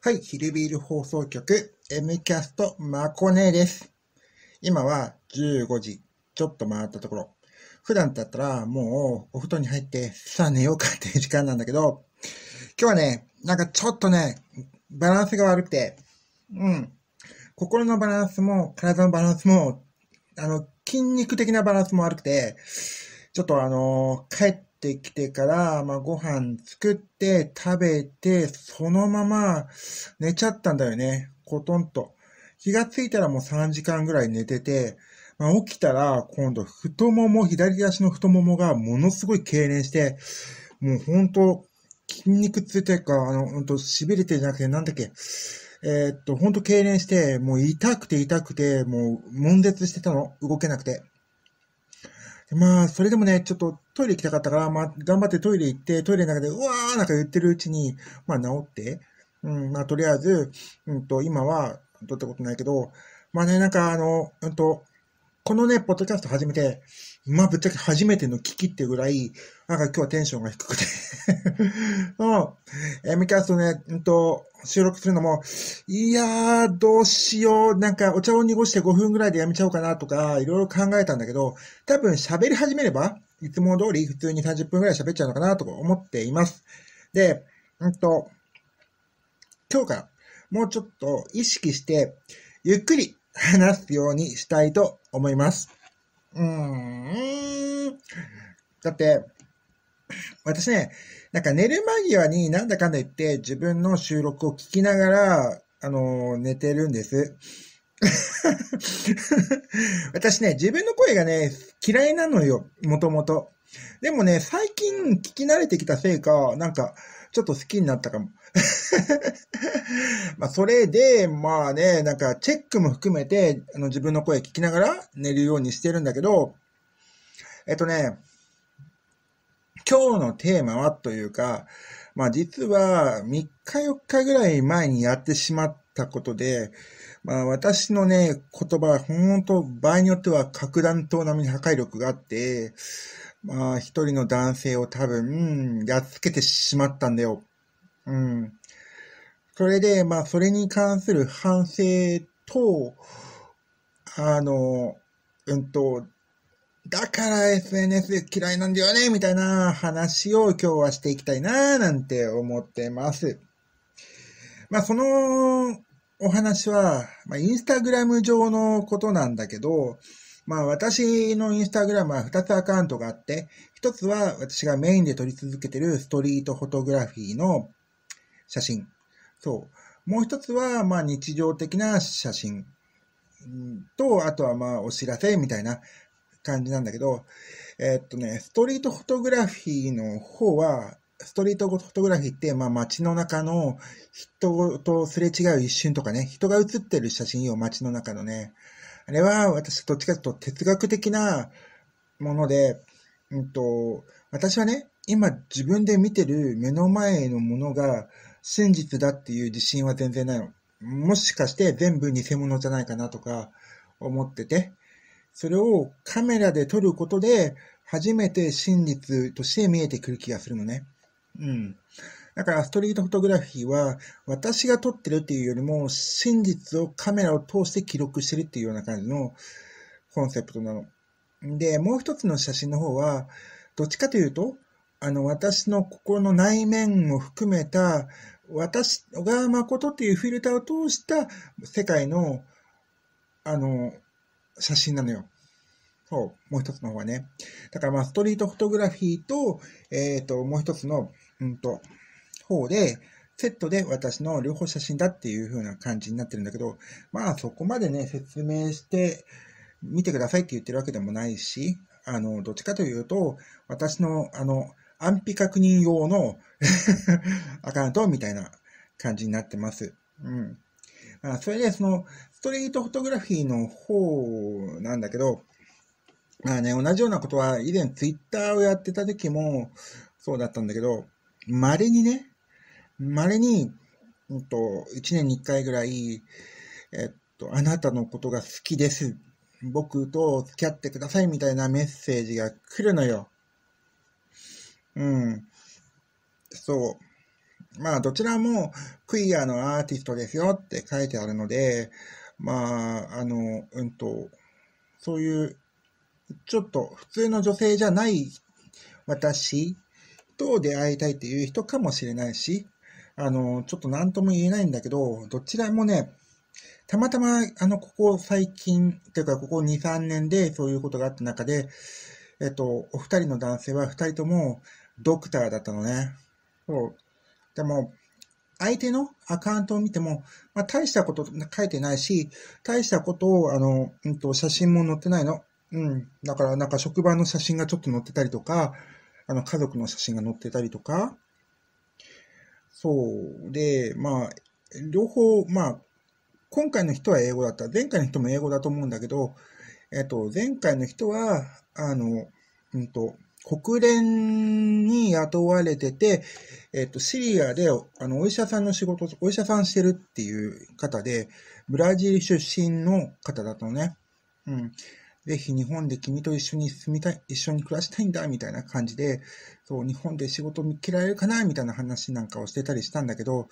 はい、ヒルビール放送局、M キャスト、マコネです。今は15時、ちょっと回ったところ。普段だったらもうお布団に入って、さあ寝ようかっていう時間なんだけど、今日はね、なんかちょっとね、バランスが悪くて、うん。心のバランスも、体のバランスも、あの、筋肉的なバランスも悪くて、ちょっとあの帰っってきてから、まあ、ご飯作って、食べて、そのまま寝ちゃったんだよね。コトンと。気がついたらもう3時間ぐらい寝てて、まあ、起きたら、今度、太もも、左足の太ももがものすごい痙攣して、もうほんと、筋肉痛というか、あの、ほんと、痺れてじゃなくて、なんだっけ、えー、っと、ほんと痙攣して、もう痛くて痛くて、もう悶絶してたの、動けなくて。まあ、それでもね、ちょっとトイレ行きたかったから、まあ、頑張ってトイレ行って、トイレの中で、うわーなんか言ってるうちに、まあ、治って、うん、まあ、とりあえず、うんと、今は、取ったことないけど、まあね、なんかあの、うんと、このね、ポッドキャスト始めて、まあぶっちゃけ初めての危機ってぐらい、なんか今日はテンションが低くての、え ー、ミキャストね、うんと、収録するのも、いやー、どうしよう、なんかお茶を濁して5分ぐらいでやめちゃおうかなとか、いろいろ考えたんだけど、多分喋り始めれば、いつも通り普通に30分ぐらい喋っちゃうのかなと思っています。で、うんと、今日からもうちょっと意識して、ゆっくり話すようにしたいと思います。うーん。だって、私ね、なんか寝る間際になんだかんだ言って自分の収録を聞きながら、あの寝てるんです。私ね、自分の声がね、嫌いなのよ、もともと。でもね、最近聞き慣れてきたせいか、なんか、ちょっと好きになったかも。まあ、それで、まあね、なんか、チェックも含めて、あの、自分の声聞きながら寝るようにしてるんだけど、えっとね、今日のテーマはというか、まあ、実は、3日4日ぐらい前にやってしまったことで、まあ、私のね、言葉、本当場合によっては、格段と並みに破壊力があって、まあ、一人の男性を多分、やっつけてしまったんだよ。うん。それで、まあ、それに関する反省と、あの、うんと、だから SNS 嫌いなんだよね、みたいな話を今日はしていきたいな、なんて思ってます。まあ、そのお話は、まあ、インスタグラム上のことなんだけど、まあ、私のインスタグラムは2つアカウントがあって、1つは私がメインで撮り続けてるストリートフォトグラフィーの写真。そう。もう一つは、まあ日常的な写真と、あとはまあお知らせみたいな感じなんだけど、えっとね、ストリートフォトグラフィーの方は、ストリートフォトグラフィーって、まあ街の中の人とすれ違う一瞬とかね、人が写ってる写真を街の中のね、あれは私どっちかというと哲学的なもので、うんと、私はね、今自分で見てる目の前のものが真実だっていう自信は全然ないの。もしかして全部偽物じゃないかなとか思ってて、それをカメラで撮ることで初めて真実として見えてくる気がするのね。うん。だからストリートフォトグラフィーは私が撮ってるっていうよりも真実をカメラを通して記録してるっていうような感じのコンセプトなの。で、もう一つの写真の方は、どっちかというと、あの、私の心の内面を含めた、私が誠っていうフィルターを通した世界の、あの、写真なのよ。そう、もう一つの方はね。だからまあ、ストリートフォトグラフィーと、えっ、ー、と、もう一つの、うんと、方で、セットで私の両方写真だっていう風な感じになってるんだけど、まあそこまでね、説明して見てくださいって言ってるわけでもないし、あの、どっちかというと、私の、あの、安否確認用の アカウントみたいな感じになってます。うん。あそれで、その、ストリートフォトグラフィーの方なんだけど、まあね、同じようなことは以前ツイッターをやってた時もそうだったんだけど、稀にね、稀に、うんと、一年に一回ぐらい、えっと、あなたのことが好きです。僕と付き合ってくださいみたいなメッセージが来るのよ。うん。そう。まあ、どちらもクイアのアーティストですよって書いてあるので、まあ、あの、うんと、そういう、ちょっと普通の女性じゃない私と出会いたいっていう人かもしれないし、あの、ちょっと何とも言えないんだけど、どちらもね、たまたま、あの、ここ最近、というか、ここ2、3年でそういうことがあった中で、えっと、お二人の男性は二人とも、ドクターだったのね。そう。でも、相手のアカウントを見ても、まあ、大したこと書いてないし、大したことを、あの、うんと、写真も載ってないの。うん。だから、なんか職場の写真がちょっと載ってたりとか、あの、家族の写真が載ってたりとか。そう。で、まあ、両方、まあ、今回の人は英語だった。前回の人も英語だと思うんだけど、えっと、前回の人は、あの、うんと、国連に雇われてて、えっと、シリアで、あの、お医者さんの仕事、お医者さんしてるっていう方で、ブラジル出身の方だとね。うん。ぜひ日本で君と一緒に住みたい、一緒に暮らしたいんだ、みたいな感じで、そう、日本で仕事見切られるかな、みたいな話なんかをしてたりしたんだけど、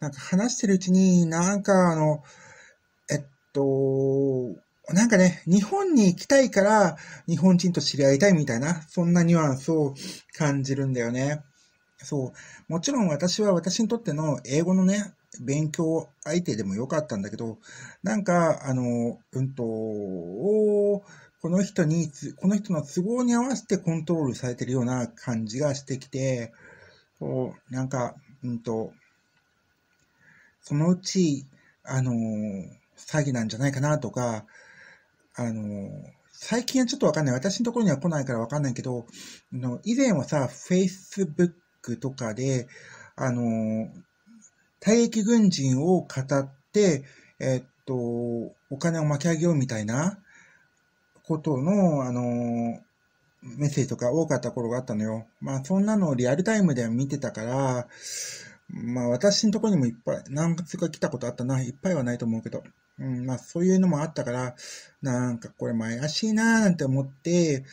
なんか話してるうちに、なんかあの、えっと、なんかね、日本に行きたいから、日本人と知り合いたいみたいな、そんなニュアンスを感じるんだよね。そう。もちろん私は私にとっての英語のね、勉強相手でもよかったんだけど、なんか、あの、うんと、この人に、この人の都合に合わせてコントロールされてるような感じがしてきて、こう、なんか、うんと、そのうち、あの、詐欺なんじゃないかなとか、あの、最近はちょっとわかんない。私のところには来ないからわかんないけど、あの以前はさ、Facebook とかで、あの、退役軍人を語って、えっと、お金を巻き上げようみたいなことの、あの、メッセージとか多かった頃があったのよ。まあ、そんなのをリアルタイムでは見てたから、まあ、私のところにもいっぱい、何月か来たことあったな。いっぱいはないと思うけど。うん、まあそういうのもあったから、なんかこれも怪しいなーなんて思って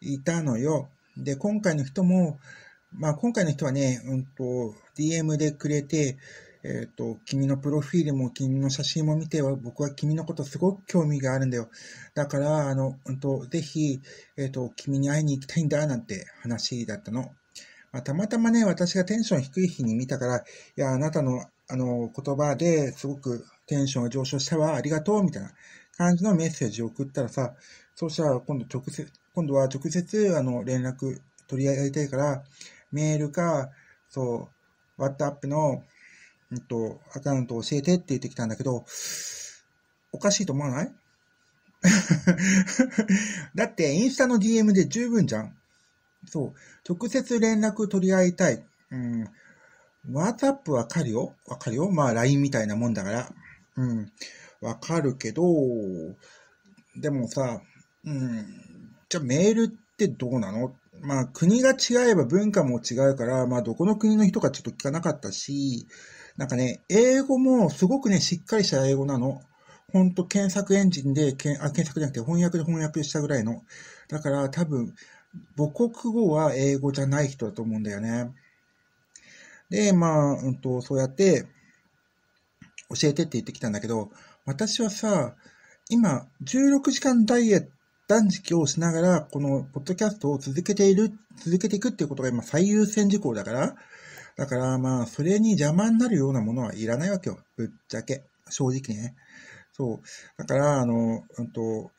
いたのよ。で、今回の人も、まあ今回の人はね、うんと、DM でくれて、えっ、ー、と、君のプロフィールも君の写真も見ては、僕は君のことすごく興味があるんだよ。だから、あの、うんと、ぜひ、えっ、ー、と、君に会いに行きたいんだ、なんて話だったの。まあ、たまたまね、私がテンション低い日に見たから、いや、あなたのあの、言葉ですごくテンションが上昇したわ、ありがとう、みたいな感じのメッセージを送ったらさ、そうしたら今度直接、今度は直接、あの、連絡取り合いたいから、メールか、そう、WhatsApp の、うんと、アカウント教えてって言ってきたんだけど、おかしいと思わない だって、インスタの DM で十分じゃん。そう。直接連絡取り合いたい。うん。WhatsApp わかるよわかるよまあ LINE みたいなもんだから。うん。わかるけど、でもさ、うん、じゃあメールってどうなのまあ国が違えば文化も違うから、まあどこの国の人かちょっと聞かなかったし、なんかね、英語もすごくね、しっかりした英語なの。ほんと検索エンジンで、けんあ検索じゃなくて翻訳で翻訳したぐらいの。だから多分、母国語は英語じゃない人だと思うんだよね。で、まあ、うんと、そうやって教えてって言ってきたんだけど、私はさ、今、16時間ダイエット、断食をしながら、このポッドキャストを続けている、続けていくっていうことが今最優先事項だから、だからまあ、それに邪魔になるようなものはいらないわけよ。ぶっちゃけ。正直ね。そう。だから、あの、うんと、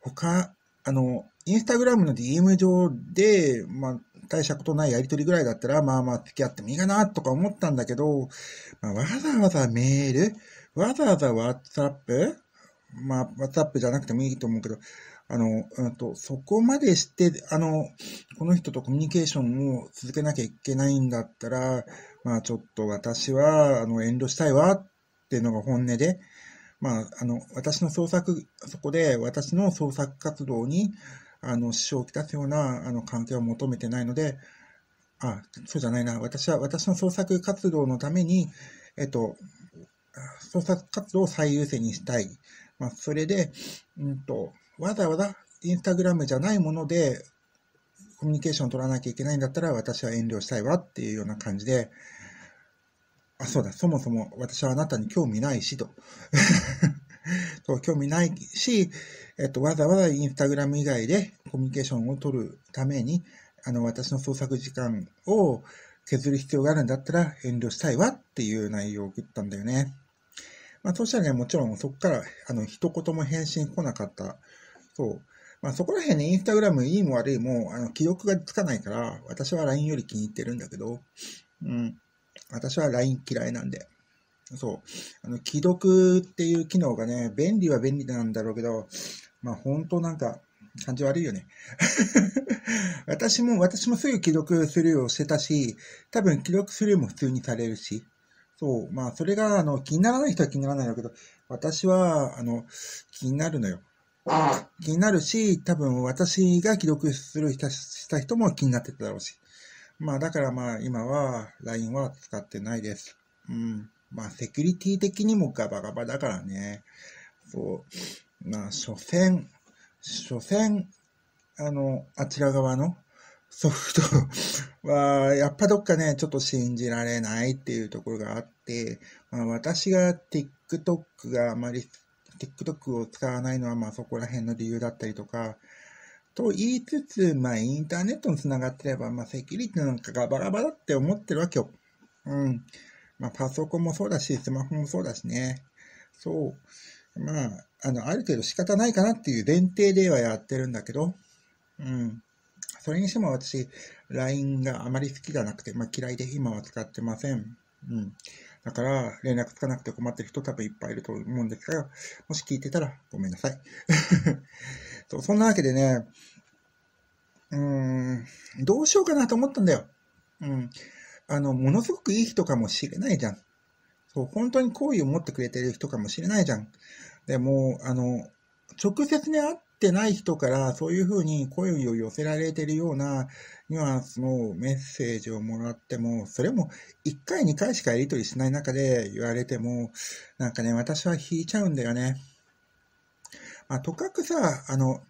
他、あの、インスタグラムの DM 上で、まあ、大しとないやりとりぐらいだったら、まあまあ付き合ってもいいかなとか思ったんだけど、まあ、わざわざメール、わざわざ WhatsApp、まあ WhatsApp じゃなくてもいいと思うけど、あの、うんと、そこまでして、あの、この人とコミュニケーションを続けなきゃいけないんだったら、まあちょっと私は、あの、遠慮したいわっていうのが本音で、まあ、あの、私の創作、そこで私の創作活動に、あの、支障をきたすような、あの、関係を求めてないので、あ、そうじゃないな。私は、私の創作活動のために、えっと、創作活動を最優先にしたい。まあ、それで、うんと、わざわざインスタグラムじゃないもので、コミュニケーションを取らなきゃいけないんだったら、私は遠慮したいわっていうような感じで、あ、そうだ、そもそも私はあなたに興味ないしとと興味ないし、えっと、わざわざインスタグラム以外でコミュニケーションを取るために、あの、私の創作時間を削る必要があるんだったら遠慮したいわっていう内容を送ったんだよね。まあ、そしたらね、もちろんそこから、あの、一言も返信来なかった。そう。まあ、そこら辺ね、インスタグラムいいも悪いも、あの、記憶がつかないから、私は LINE より気に入ってるんだけど、うん。私は LINE 嫌いなんで。そう。あの、既読っていう機能がね、便利は便利なんだろうけど、まあ本当なんか、感じ悪いよね。私も、私もすぐ既読するようしてたし、多分既読するよも普通にされるし。そう。まあ、それが、あの、気にならない人は気にならないんだけど、私は、あの、気になるのよ。気になるし、多分私が既読するした人も気になってただろうし。まあ、だからまあ、今は LINE は使ってないです。うん。まあ、セキュリティ的にもガバガバだからね。そう。まあ、所詮、所詮、あの、あちら側のソフト は、やっぱどっかね、ちょっと信じられないっていうところがあって、まあ、私が TikTok があまり、TikTok を使わないのは、まあそこら辺の理由だったりとか、と言いつつ、まあインターネットにつながってれば、まあセキュリティなんかがバラバラって思ってるわけよ。うん。まあ、パソコンもそうだし、スマホもそうだしね。そう。まあ、あの、ある程度仕方ないかなっていう前提ではやってるんだけど、うん。それにしても私、LINE があまり好きじゃなくて、まあ、嫌いで今は使ってません。うん。だから、連絡つかなくて困ってる人多分いっぱいいると思うんですが、もし聞いてたらごめんなさい。そうそんなわけでね、うーん、どうしようかなと思ったんだよ。うん。あの、ものすごくいい人かもしれないじゃん。そう、本当に好意を持ってくれてる人かもしれないじゃん。でも、あの、直接に会ってない人からそういうふうに声を寄せられてるようなニュアンスのメッセージをもらっても、それも1回2回しかやり取りしない中で言われても、なんかね、私は引いちゃうんだよね。まあ、とかくさ、あの、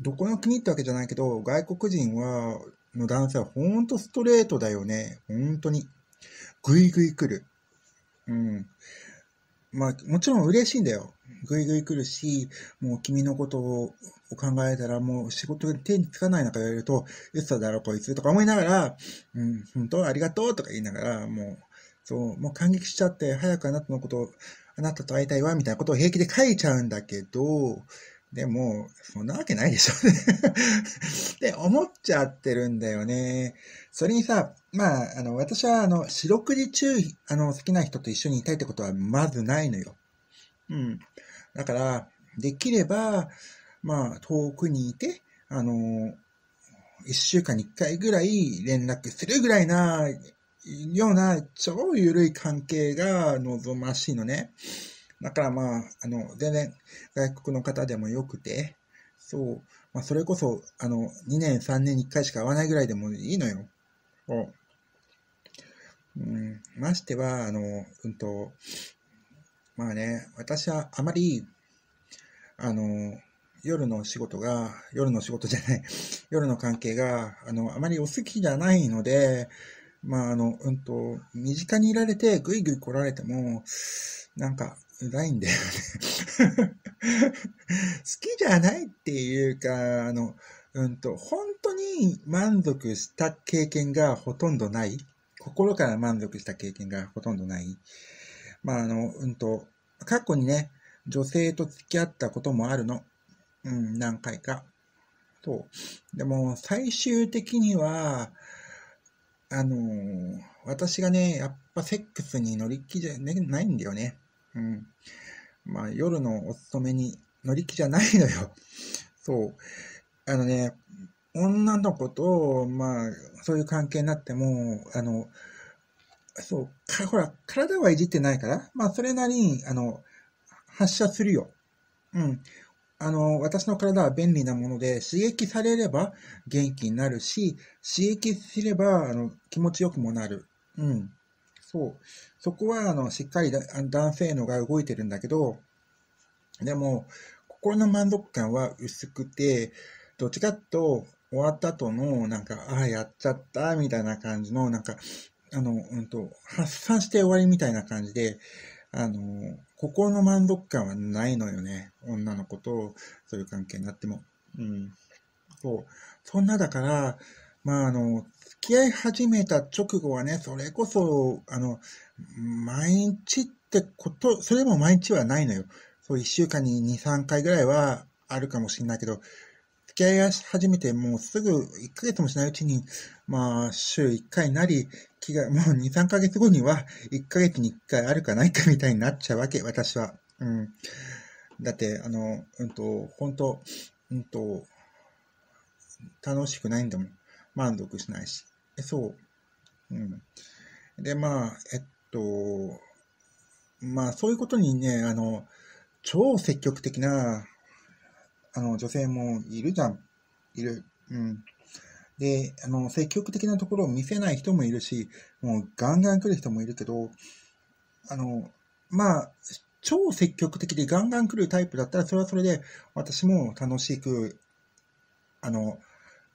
どこの国ってわけじゃないけど、外国人はの男性はほんとストレートだよね。本当に。ぐいぐい来る。うん。まあ、もちろん嬉しいんだよ。ぐいぐい来るし、もう君のことを考えたらもう仕事に手につかない中言われると、嘘だろこいつとか思いながら、うん、本当ありがとうとか言いながら、もう、そう、もう感激しちゃって、早くあなたのことを、あなたと会いたいわ、みたいなことを平気で書いちゃうんだけど、でも、そんなわけないでしょって 思っちゃってるんだよね。それにさ、まあ、あの、私は、あの、四六時中、あの、好きな人と一緒にいたいってことはまずないのよ。うん。だから、できれば、まあ、遠くにいて、あの、一週間に一回ぐらい連絡するぐらいな、ような超緩い関係が望ましいのね。だからまあ、あの、全然外国の方でもよくて、そう、まあ、それこそ、あの、2年、3年に1回しか会わないぐらいでもいいのよ。う。ん、ましては、あの、うんと、まあね、私はあまり、あの、夜の仕事が、夜の仕事じゃない、夜の関係が、あの、あまりお好きじゃないので、まあ、あの、うんと、身近にいられて、ぐいぐい来られても、なんか、ラいんだよね 好きじゃないっていうか、あの、うんと、本当に満足した経験がほとんどない。心から満足した経験がほとんどない。まあ、あの、うんと、過去にね、女性と付き合ったこともあるの。うん、何回か。そう。でも、最終的には、あの私がね、やっぱセックスに乗り気じゃないんだよね。うん。まあ、夜のお勤めに乗り気じゃないのよ。そう。あのね、女の子と、まあ、そういう関係になっても、あの、そう、かほら、体はいじってないから、まあ、それなりに、あの、発射するよ。うん。あの、私の体は便利なもので、刺激されれば元気になるし、刺激すれば、あの、気持ちよくもなる。うん。そう。そこは、あの、しっかり男性のが動いてるんだけど、でも、心の満足感は薄くて、どっちかと終わった後の、なんか、ああ、やっちゃった、みたいな感じの、なんか、あの、うんと、発散して終わりみたいな感じで、あの、心の満足感はないのよね。女の子と、そういう関係になっても。うん。そう。そんなだから、まあ、あの、付き合い始めた直後はね、それこそ、あの、毎日ってこと、それも毎日はないのよ。そう、一週間に2、3回ぐらいはあるかもしれないけど、付き合い始めてもうすぐ1ヶ月もしないうちに、まあ、週1回なり、気が、もう2、3ヶ月後には1ヶ月に1回あるかないかみたいになっちゃうわけ、私は。うん。だって、あの、うんと、本当うんと、楽しくないんだもん。満足しないし。そう。うん。で、まあ、えっと、まあ、そういうことにね、あの、超積極的な、あの、女性もいるじゃん。いる。うん。で、あの、積極的なところを見せない人もいるし、もうガンガン来る人もいるけど、あの、まあ、超積極的でガンガン来るタイプだったら、それはそれで私も楽しく、あの、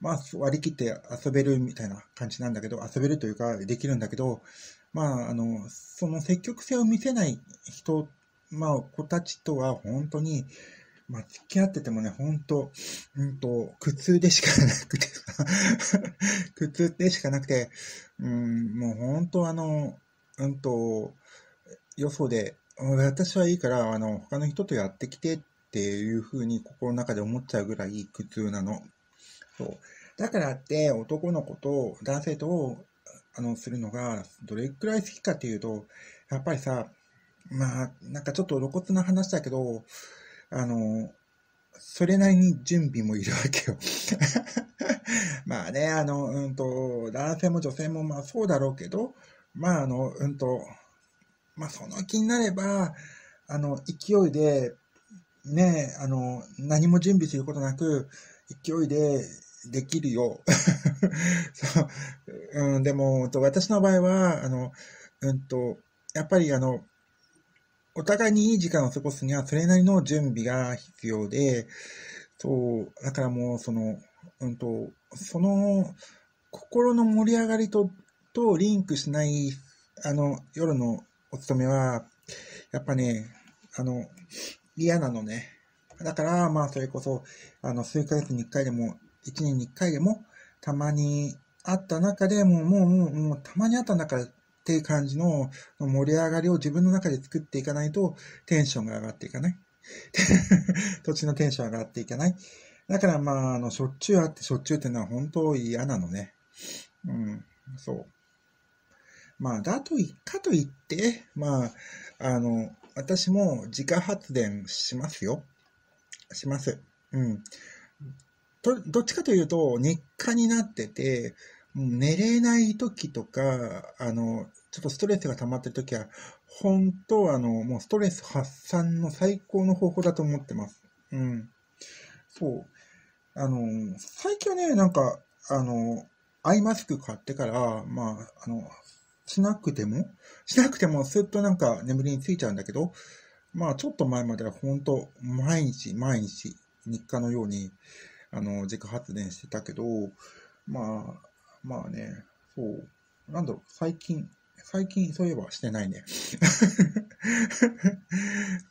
まあ、割り切って遊べるみたいな感じなんだけど、遊べるというか、できるんだけど、まあ、あの、その積極性を見せない人、まあ、子たちとは本当に、まあ、付き合っててもね、本当うんと、苦痛でしかなくて 苦痛でしかなくて、うん、もう本当あの、うんと、よそで、私はいいから、あの、他の人とやってきてっていうふうに心の中で思っちゃうぐらい苦痛なの。そうだからって男の子と男性とあのするのがどれくらい好きかっていうとやっぱりさまあなんかちょっと露骨な話だけどあのそれなりに準備もいるわけよ まあねあのうんと男性も女性もまあそうだろうけどまああのうんとまあその気になればあの勢いでねあの何も準備することなく勢いでできるよ。そううん、でも、私の場合は、あの、うんと、やっぱりあの、お互いにいい時間を過ごすには、それなりの準備が必要で、そう、だからもう、その、うんと、その、心の盛り上がりと、とリンクしない、あの、夜のお勤めは、やっぱね、あの、嫌なのね。だから、まあ、それこそ、あの、数ヶ月に一回でも1年に1回でもたまにあった中でもう、もう、もう、もう、たまにあった中っていう感じの盛り上がりを自分の中で作っていかないとテンションが上がっていかない。土地のテンション上がっていかない。だからまあ、あの、しょっちゅうあって、しょっちゅうっていうのは本当嫌なのね。うん、そう。まあ、だとい、かといって、まあ、あの、私も自家発電しますよ。します。うん。どっちかというと、日課になってて、寝れない時とか、あの、ちょっとストレスが溜まってる時は、本当あの、もうストレス発散の最高の方法だと思ってます。うん。そう。あの、最近はね、なんか、あの、アイマスク買ってから、まあ、あの、しなくても、しなくてもすっとなんか眠りについちゃうんだけど、まあ、ちょっと前までは本当毎日毎日、日課のように、あの、自家発電してたけど、まあ、まあね、そう、なんだろう、最近、最近そういえばしてないね。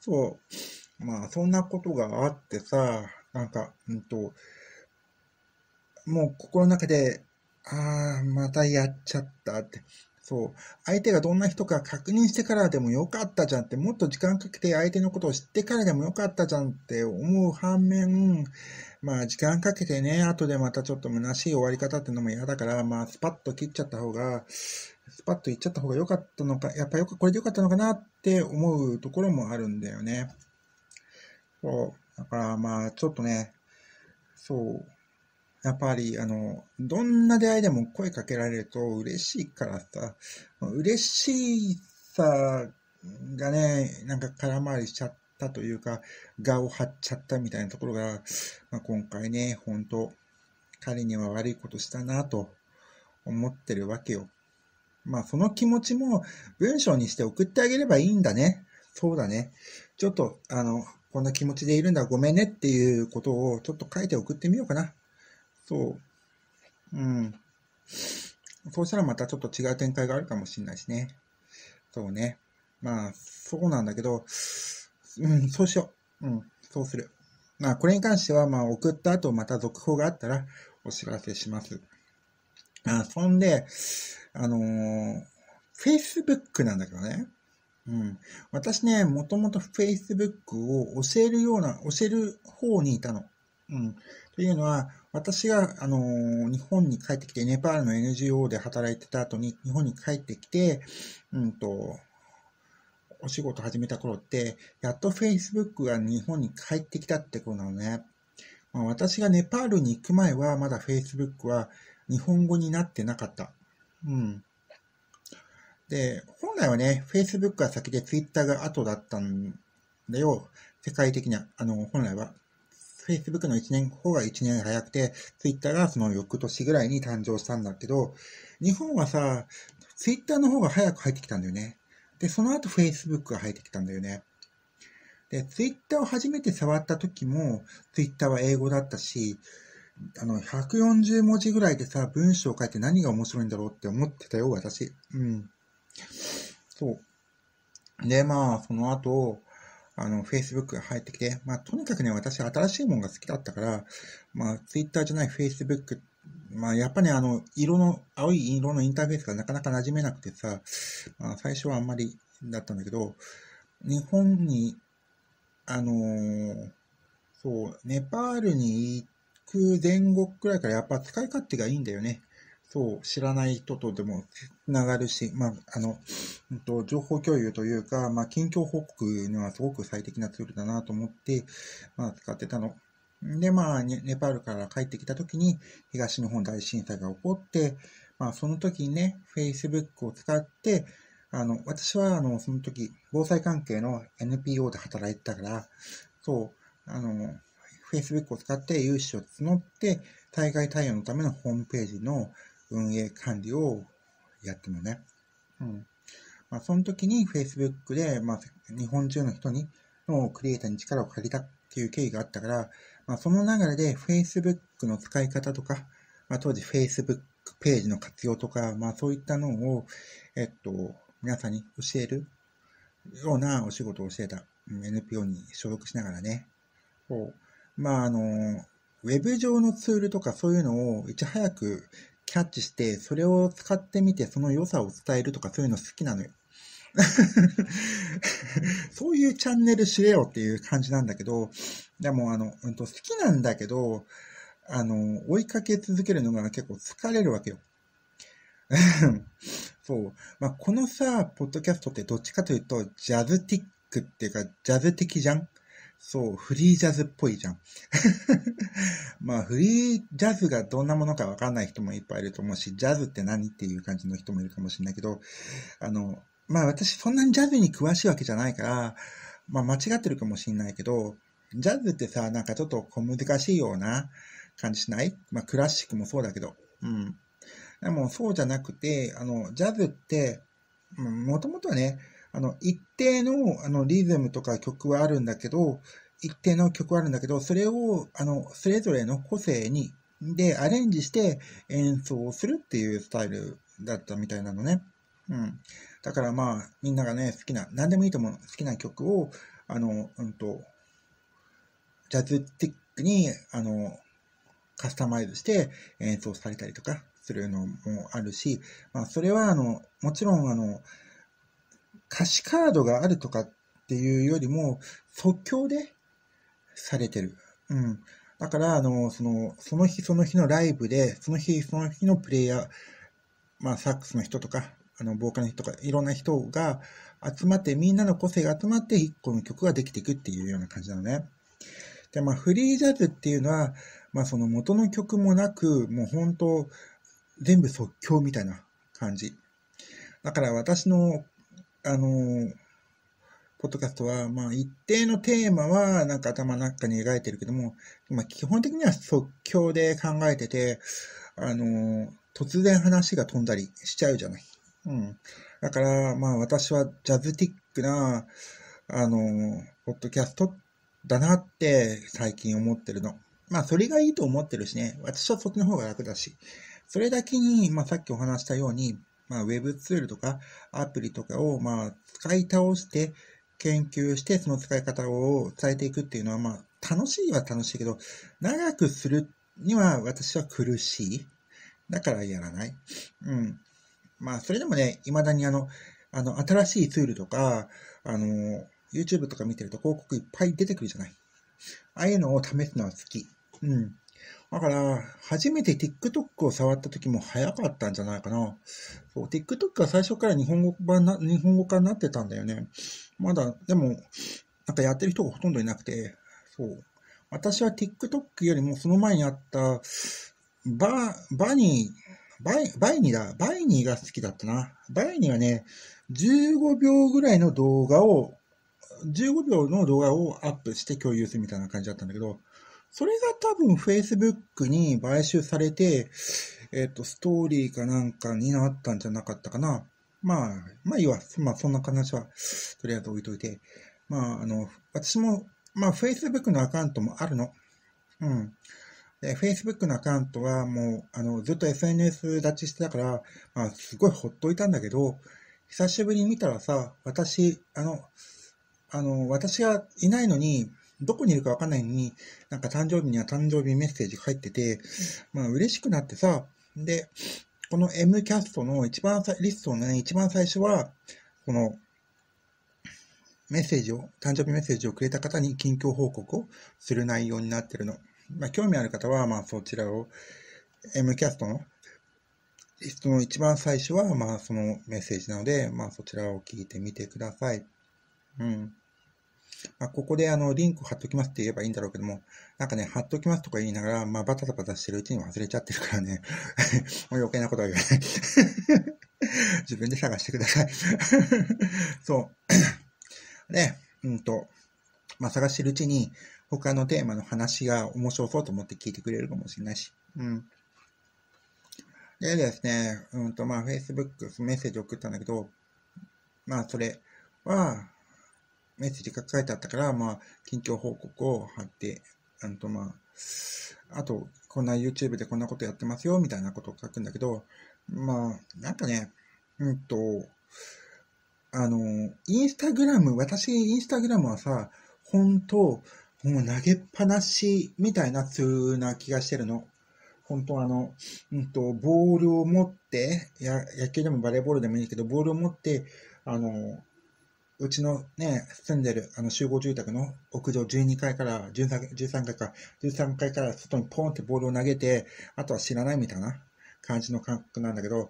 そう。まあ、そんなことがあってさ、なんか、うんと、もう心の中で、ああ、またやっちゃったって、そう。相手がどんな人か確認してからでもよかったじゃんって、もっと時間かけて相手のことを知ってからでもよかったじゃんって思う反面、まあ時間かけてね、後でまたちょっと虚しい終わり方ってのも嫌だから、まあスパッと切っちゃった方が、スパッといっちゃった方が良かったのか、やっぱよくこれで良かったのかなって思うところもあるんだよね。そう。だからまあちょっとね、そう。やっぱり、あの、どんな出会いでも声かけられると嬉しいからさ、嬉しさがね、なんか空回りしちゃったというか、我を張っちゃったみたいなところが、まあ、今回ね、本当彼には悪いことしたなと思ってるわけよ。まあ、その気持ちも文章にして送ってあげればいいんだね。そうだね。ちょっと、あの、こんな気持ちでいるんだ、ごめんねっていうことをちょっと書いて送ってみようかな。そう。うん。そうしたらまたちょっと違う展開があるかもしれないしね。そうね。まあ、そうなんだけど、うん、そうしよう。うん、そうする。まあ、これに関しては、まあ、送った後、また続報があったら、お知らせします。あ、そんで、あのー、Facebook なんだけどね。うん。私ね、もともと Facebook を教えるような、教える方にいたの。うん。というのは、私が、あのー、日本に帰ってきて、ネパールの NGO で働いてた後に、日本に帰ってきて、うんと、お仕事始めた頃って、やっと Facebook が日本に帰ってきたって頃なのね。まあ、私がネパールに行く前は、まだ Facebook は日本語になってなかった。うん。で、本来はね、Facebook が先で Twitter が後だったんだよ。世界的には、あの、本来は。Facebook の1年後が1年早くて、Twitter がその翌年ぐらいに誕生したんだけど、日本はさ、Twitter の方が早く入ってきたんだよね。で、その後 Facebook が入ってきたんだよね。で、Twitter を初めて触った時も、Twitter は英語だったし、あの、140文字ぐらいでさ、文章を書いて何が面白いんだろうって思ってたよ、私。うん。そう。で、まあ、その後、あの、Facebook が入ってきて、まあ、とにかくね、私新しいものが好きだったから、まあ、Twitter じゃない Facebook まあ、やっぱり、ね、あの、色の、青い色のインターフェースがなかなか馴染めなくてさ、まあ、最初はあんまりだったんだけど、日本に、あのー、そう、ネパールに行く前後くらいからやっぱ使い勝手がいいんだよね。そう、知らない人とでもつながるし、まあ、あの、えっと、情報共有というか、まあ、近況報告にはすごく最適なツールだなと思って、まあ、使ってたの。で、まあネ、パールから帰ってきた時に、東日本大震災が起こって、まあ、その時にね、Facebook を使って、あの、私は、あの、その時、防災関係の NPO で働いてたから、そう、あの、Facebook を使って融資を募って、災害対応のためのホームページの運営管理をやってもね。うん。まあ、その時に Facebook で、まあ、日本中の人に、のクリエイターに力を借りたっていう経緯があったから、まあ、その流れで Facebook の使い方とか、まあ、当時 Facebook ページの活用とか、まあ、そういったのを、えっと、皆さんに教えるようなお仕事をしてた NPO に所属しながらね。こうまあ、あの、ウェブ上のツールとかそういうのをいち早くキャッチして、それを使ってみて、その良さを伝えるとか、そういうの好きなのよ。そういうチャンネル知れよっていう感じなんだけど、でもあの、うん、と好きなんだけど、あの、追いかけ続けるのが結構疲れるわけよ。そう。まあ、このさ、ポッドキャストってどっちかというと、ジャズティックっていうか、ジャズ的じゃんそう、フリージャズっぽいじゃん。まあ、フリージャズがどんなものかわかんない人もいっぱいいると思うし、ジャズって何っていう感じの人もいるかもしれないけど、あの、まあ私そんなにジャズに詳しいわけじゃないから、まあ間違ってるかもしれないけど、ジャズってさ、なんかちょっと小難しいような感じしないまあクラシックもそうだけど。うん。でもそうじゃなくて、あの、ジャズって、もともとね、あの、一定のあのリズムとか曲はあるんだけど、一定の曲はあるんだけど、それを、あの、それぞれの個性に、で、アレンジして演奏するっていうスタイルだったみたいなのね。うん。だからまあ、みんながね、好きな、何でもいいと思う、好きな曲を、あの、うんと、ジャズティックに、あの、カスタマイズして演奏されたりとかするのもあるし、まあ、それは、あの、もちろん、あの、歌詞カードがあるとかっていうよりも、即興でされてる。うん。だから、あの、その、その日その日のライブで、その日その日のプレイヤー、まあ、サックスの人とか、あの、ボーカルの人とか、いろんな人が集まって、みんなの個性が集まって、一個の曲ができていくっていうような感じなのね。で、まあ、フリージャズっていうのは、まあ、その元の曲もなく、もう本当、全部即興みたいな感じ。だから私のあのー、ポッドキャストは、まあ、一定のテーマは、なんか頭の中に描いてるけども、まあ、基本的には即興で考えてて、あのー、突然話が飛んだりしちゃうじゃない。うん。だから、まあ、私はジャズティックな、あのー、ポッドキャストだなって最近思ってるの。まあ、それがいいと思ってるしね。私はそっちの方が楽だし。それだけに、まあ、さっきお話したように、まあ、Web ツールとかアプリとかを、まあ、使い倒して研究して、その使い方を伝えていくっていうのは、まあ、楽しいは楽しいけど、長くするには私は苦しい。だからやらない。うん。まあ、それでもね、未だにあの、あの、新しいツールとか、あの、YouTube とか見てると広告いっぱい出てくるじゃない。ああいうのを試すのは好き。うん。だから、初めて TikTok を触った時も早かったんじゃないかな。そう、TikTok は最初から日本語版な、日本語化になってたんだよね。まだ、でも、なんかやってる人がほとんどいなくて、そう。私は TikTok よりもその前にあった、バ、バニー、バイ、バイニーだ。バイニーが好きだったな。バイニーはね、15秒ぐらいの動画を、15秒の動画をアップして共有するみたいな感じだったんだけど、それが多分 Facebook に買収されて、えっ、ー、と、ストーリーかなんかになったんじゃなかったかな。まあ、まあいいわ。まあそんな話はとりあえず置いといて。まああの、私も、まあ Facebook のアカウントもあるの。うん。で、Facebook のアカウントはもう、あの、ずっと SNS 立ちしてたから、まあすごいほっといたんだけど、久しぶりに見たらさ、私、あの、あの、私がいないのに、どこにいるかわかんないのに、なんか誕生日には誕生日メッセージが入ってて、まあ嬉しくなってさ、で、この M キャストの一番最、リストのね、一番最初は、この、メッセージを、誕生日メッセージをくれた方に近況報告をする内容になってるの。まあ、興味ある方は、まあ、そちらを、M キャストのリストの一番最初は、まあ、そのメッセージなので、まあ、そちらを聞いてみてください。うん。あ、ここであの、リンク貼っときますって言えばいいんだろうけども、なんかね、貼っときますとか言いながら、まあ、バタバタしてるうちに忘れちゃってるからね、もう余計なことは言わない 自分で探してください そう。ね、うんと、まあ、探してるうちに、他のテーマの話が面白そうと思って聞いてくれるかもしれないし、うん。でですね、うんと、まあ、Facebook メッセージ送ったんだけど、まあ、それは、メッセージが書いてあったから、まあ、近況報告を貼って、あのとまあ、あと、こんな YouTube でこんなことやってますよ、みたいなことを書くんだけど、まあ、なんかね、うんと、あの、インスタグラム、私、インスタグラムはさ、ほんと、もう投げっぱなしみたいな通な気がしてるの。本当あの、うんと、ボールを持って、や野球でもバレーボールでもいいけど、ボールを持って、あの、うちのね、住んでるあの集合住宅の屋上12階から13、13階か、13階から外にポンってボールを投げて、あとは知らないみたいな感じの感覚なんだけど、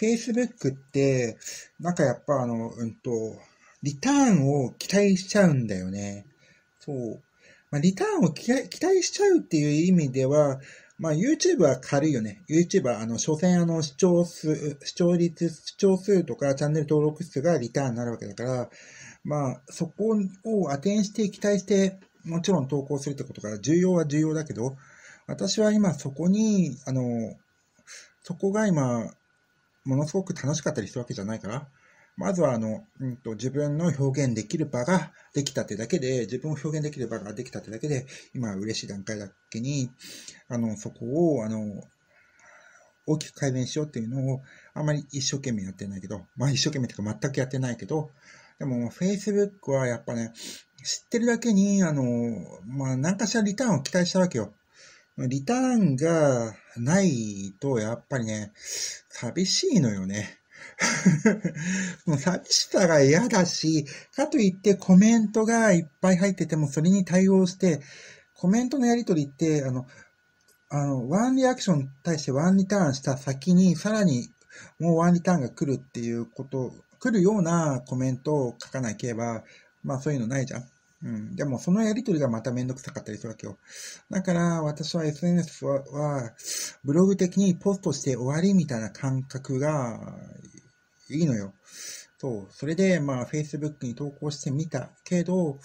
Facebook って、なんかやっぱあの、うんと、リターンを期待しちゃうんだよね。そう。まあ、リターンを期待しちゃうっていう意味では、まあ、YouTube は軽いよね。YouTube は、あの、所詮、あの、視聴数、視聴率、視聴数とか、チャンネル登録数がリターンになるわけだから、まあ、そこを当てにして、期待して、もちろん投稿するってことが重要は重要だけど、私は今そこに、あの、そこが今、ものすごく楽しかったりするわけじゃないから、まずはあの、うんと、自分の表現できる場ができたってだけで、自分を表現できる場ができたってだけで、今嬉しい段階だけに、あの、そこを、あの、大きく改善しようっていうのを、あんまり一生懸命やってないけど、まあ一生懸命というか全くやってないけど、でも Facebook はやっぱね、知ってるだけに、あの、まあ何かしらリターンを期待したわけよ。リターンがないと、やっぱりね、寂しいのよね。もう寂しさが嫌だし、かといってコメントがいっぱい入っててもそれに対応して、コメントのやりとりって、あの、あの、ワンリアクションに対してワンリターンした先に、さらにもうワンリターンが来るっていうこと、来るようなコメントを書かなければ、まあそういうのないじゃん。うん。でも、そのやりとりがまためんどくさかったりするわけよ。だから、私は SNS は、はブログ的にポストして終わりみたいな感覚がいいのよ。そう。それで、まあ、Facebook に投稿してみたけど、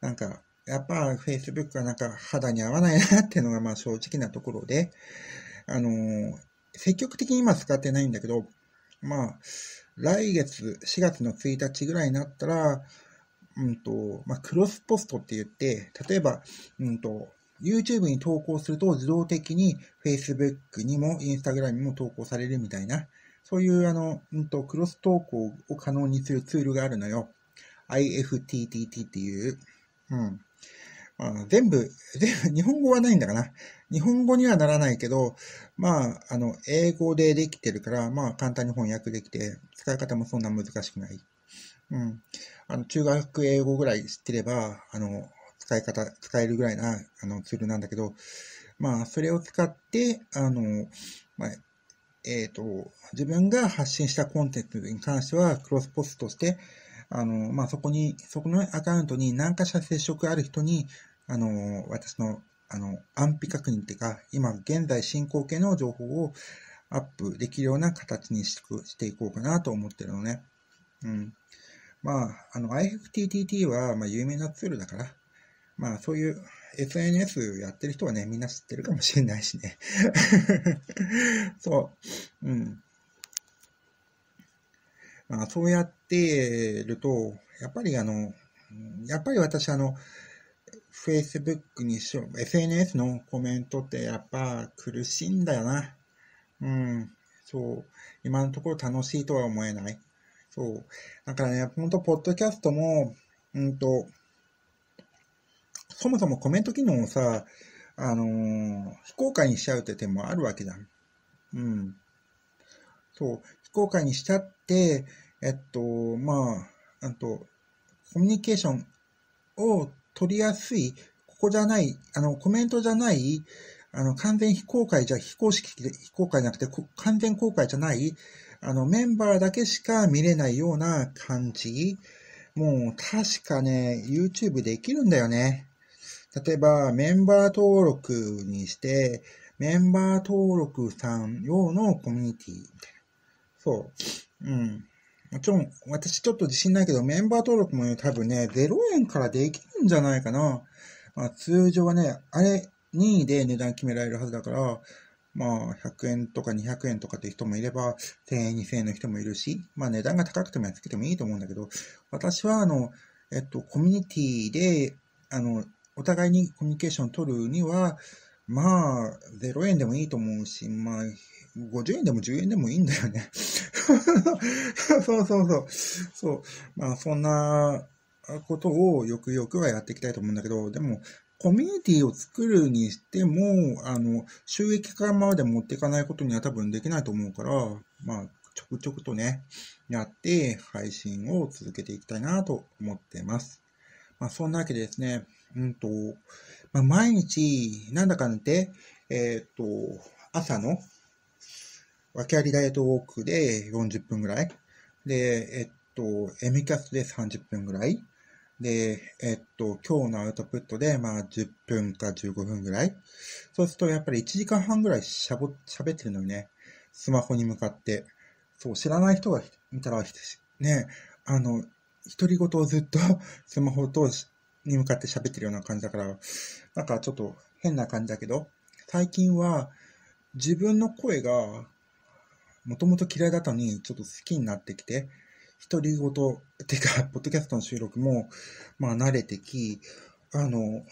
なんか、やっぱ Facebook がなんか肌に合わないなっていうのがまあ正直なところで、あのー、積極的に今使ってないんだけど、まあ、来月4月の1日ぐらいになったら、うんと、まあ、クロスポストって言って、例えば、うんと、YouTube に投稿すると自動的に Facebook にも Instagram にも投稿されるみたいな、そういうあの、うんと、クロス投稿を可能にするツールがあるのよ。IFTTT っていう。うん。まあ、全部、全部、日本語はないんだかな。日本語にはならないけど、まあ、あの、英語でできてるから、まあ、簡単に翻訳できて、使い方もそんな難しくない。うん。あの、中学英語ぐらい知ってれば、あの、使い方、使えるぐらいな、あの、ツールなんだけど、まあ、それを使って、あの、まあ、えっ、ー、と、自分が発信したコンテンツに関しては、クロスポストして、あの、まあ、そこに、そこのアカウントに何かしら接触ある人に、あの、私の、あの、安否確認っていうか、今現在進行形の情報をアップできるような形にしていこうかなと思ってるのね。うん。まあ、あの、IFTTT は、まあ、有名なツールだから、まあ、そういう SNS やってる人はね、みんな知ってるかもしれないしね。そう。うん。まあ、そうやってると、やっぱりあの、やっぱり私あの、Facebook にしう、SNS のコメントってやっぱ苦しいんだよな。うん。そう。今のところ楽しいとは思えない。そう。だからね、ほんと、ポッドキャストも、うんと、そもそもコメント機能をさ、あのー、非公開にしちゃうって点もあるわけじゃん。うん。そう。非公開にしちゃって、えっと、まあ、あと、コミュニケーションを取りやすい、ここじゃない、あの、コメントじゃない、あの、完全非公開じゃ、非公式で、非公開じゃなくて、完全公開じゃない、あの、メンバーだけしか見れないような感じ。もう、確かね、YouTube できるんだよね。例えば、メンバー登録にして、メンバー登録さん用のコミュニティそう。うん。もちろん、私ちょっと自信ないけど、メンバー登録も多分ね、0円からできるんじゃないかな。まあ、通常はね、あれ、任意で値段決められるはずだから、まあ、100円とか200円とかって人もいれば、1000円、2000円の人もいるし、まあ、値段が高くても安くてもいいと思うんだけど、私は、あの、えっと、コミュニティで、あの、お互いにコミュニケーション取るには、まあ、0円でもいいと思うし、まあ、50円でも10円でもいいんだよね。そうそうそう。そう。まあ、そんなことをよくよくはやっていきたいと思うんだけど、でも、コミュニティを作るにしても、あの、収益化まで持っていかないことには多分できないと思うから、まあ、ちょくちょくとね、やって配信を続けていきたいなと思ってます。まあ、そんなわけでですね、うんと、まあ、毎日、なんだかんて、えっ、と、朝の、訳ありダイエットウォークで40分ぐらい。で、えっと、エミキャスで30分ぐらい。で、えっと、今日のアウトプットで、まあ、10分か15分ぐらい。そうすると、やっぱり1時間半ぐらいしゃぼ、喋ってるのにね、スマホに向かって。そう、知らない人が見たら、ね、あの、独り言をずっと スマホを通し、に向かって喋ってるような感じだから、なんかちょっと変な感じだけど、最近は自分の声がもともと嫌いだったのにちょっと好きになってきて、独り言、っていうか、ポッドキャストの収録も、まあ、慣れてき、あの、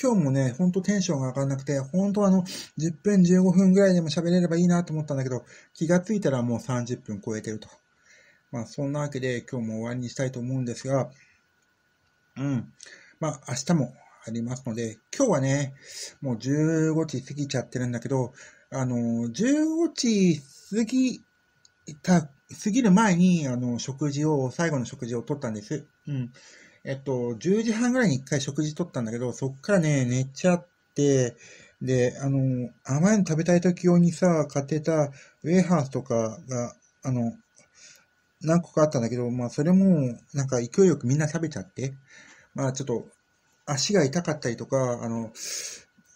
今日もね、ほんとテンションが上がらなくて、ほんとあの、10分15分ぐらいでも喋れればいいなと思ったんだけど、気がついたらもう30分超えてると。まあ、そんなわけで今日も終わりにしたいと思うんですが、うん。まあ、明日もありますので、今日はね、もう15時過ぎちゃってるんだけど、あの、15時過ぎた過ぎる前に、あの、食事を、最後の食事を取ったんです。うん。えっと、10時半ぐらいに一回食事取ったんだけど、そっからね、寝ちゃって、で、あの、甘いの食べたい時用にさ、買ってたウェーハースとかが、あの、何個かあったんだけど、まあ、それも、なんか勢いよくみんな食べちゃって、まあ、ちょっと、足が痛かったりとか、あの、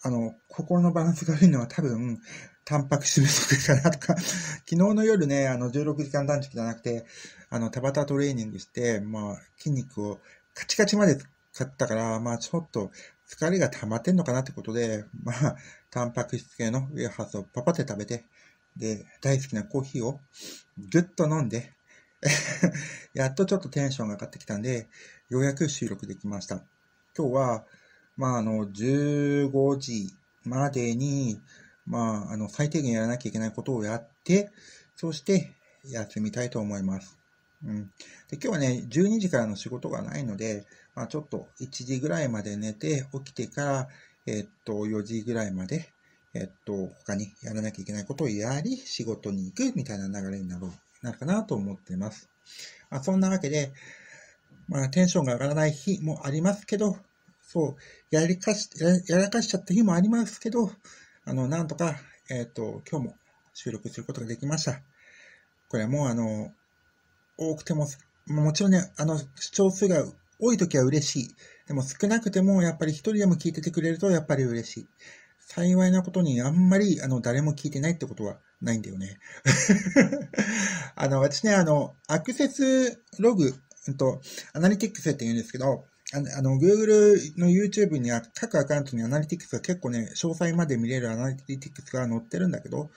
あの、心のバランスが悪いのは多分、タンパク質不足かなとか 昨日の夜ね、あの、16時間断食じゃなくて、あの、田タトレーニングして、まあ、筋肉をカチカチまで使ったから、まあ、ちょっと疲れが溜まってんのかなってことで、まあ、タンパク質系のウェアハウスをパパって食べて、で、大好きなコーヒーをぐっと飲んで やっとちょっとテンションが上がってきたんで、ようやく収録できました。今日は、まあ、あの、15時までに、まあ、あの、最低限やらなきゃいけないことをやって、そして、休みたいと思います。うん。で、今日はね、12時からの仕事がないので、まあ、ちょっと1時ぐらいまで寝て、起きてから、えっと、4時ぐらいまで、えっと、他にやらなきゃいけないことをやり、仕事に行くみたいな流れになろう、なるかなと思っています。まあ、そんなわけで、まあ、テンションが上がらない日もありますけど、そう、やりかし、やらかしちゃった日もありますけど、あの、なんとか、えっ、ー、と、今日も収録することができました。これはもう、あの、多くても、もちろんね、あの、視聴数が多い時は嬉しい。でも少なくても、やっぱり一人でも聞いててくれると、やっぱり嬉しい。幸いなことに、あんまり、あの、誰も聞いてないってことはないんだよね。あの、私ね、あの、アクセスログ、うんと、アナリティクスって言うんですけど、あの、Google の YouTube には各アカウントにアナリティクスが結構ね、詳細まで見れるアナリティクスが載ってるんだけど、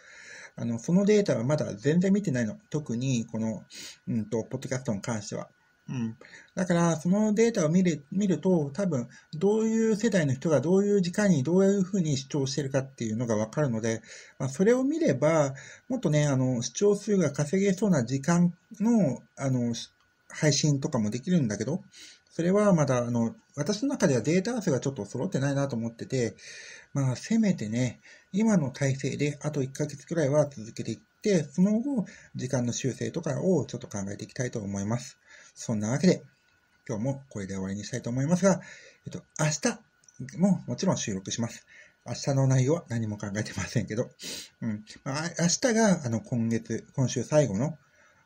あの、そのデータはまだ全然見てないの。特に、この、うんと、ポッドキャストに関しては。うん。だから、そのデータを見る、見ると、多分、どういう世代の人がどういう時間にどういうふうに視聴してるかっていうのがわかるので、まあ、それを見れば、もっとね、あの、視聴数が稼げそうな時間の、あの、配信とかもできるんだけど、それはまだ、あの、私の中ではデータ数がちょっと揃ってないなと思ってて、まあ、せめてね、今の体制であと1ヶ月くらいは続けていって、その後、時間の修正とかをちょっと考えていきたいと思います。そんなわけで、今日もこれで終わりにしたいと思いますが、えっと、明日ももちろん収録します。明日の内容は何も考えてませんけど、うん。まあ、明日が、あの、今月、今週最後の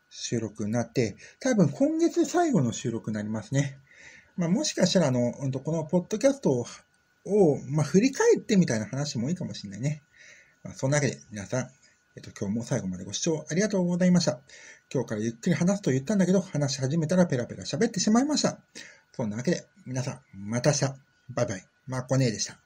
収録になって、多分今月最後の収録になりますね。まあ、もしかしたら、あの、このポッドキャストを、まあ、振り返ってみたいな話もいいかもしれないね。まあ、そんなわけで、皆さん、えっと、今日も最後までご視聴ありがとうございました。今日からゆっくり話すと言ったんだけど、話し始めたらペラペラ喋ってしまいました。そんなわけで、皆さん、また明日。バイバイ。まあ、こねえでした。